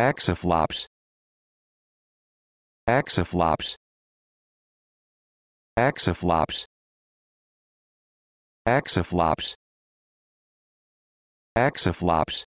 Axiflops Axiflops Axiflops Axiflops Axiflops